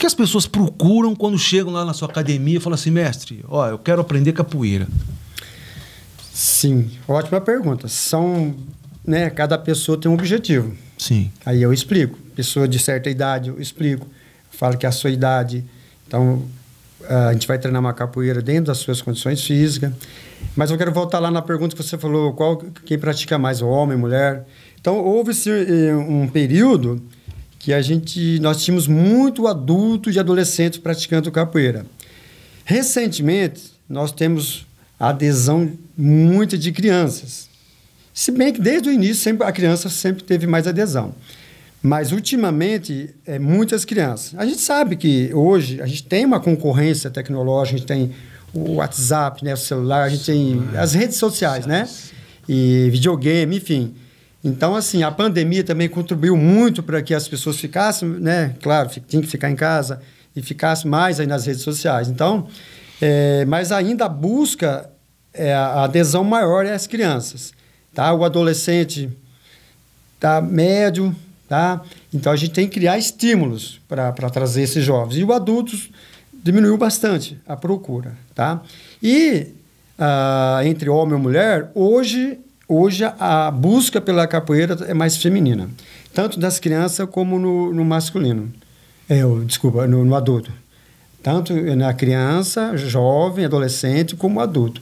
que, as pessoas procuram quando chegam lá na sua academia e falam assim, mestre, ó, eu quero aprender capoeira? Sim, ótima pergunta. São, né, cada pessoa tem um objetivo. Sim. Aí eu explico. Pessoa de certa idade, eu explico. Eu falo que é a sua idade. Então, a gente vai treinar uma capoeira dentro das suas condições físicas. Mas eu quero voltar lá na pergunta que você falou, qual quem pratica mais, homem, mulher? Então, houve-se eh, um período que a gente nós tínhamos muito adultos e adolescentes praticando capoeira. Recentemente, nós temos adesão muita de crianças. Se bem que desde o início sempre, a criança sempre teve mais adesão. Mas ultimamente, é, muitas crianças. A gente sabe que hoje a gente tem uma concorrência tecnológica, a gente tem o WhatsApp, né, o celular, a gente tem as redes sociais, né? E videogame, enfim. Então, assim, a pandemia também contribuiu muito para que as pessoas ficassem, né? Claro, tinha que ficar em casa e ficasse mais aí nas redes sociais. Então, é, mas ainda a busca, é, a adesão maior é as crianças, tá? O adolescente tá médio, tá? Então, a gente tem que criar estímulos para trazer esses jovens. E os adultos diminuiu bastante a procura, tá? E, ah, entre homem e mulher, hoje hoje a busca pela capoeira é mais feminina, tanto das crianças como no, no masculino. É, desculpa, no, no adulto. Tanto na criança, jovem, adolescente, como adulto.